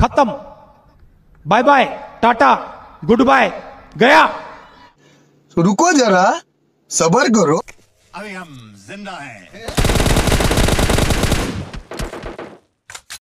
खत्म bye bye ta-ta goodbye गया रुको जरा सबर करो अभी हम जिंदा हैं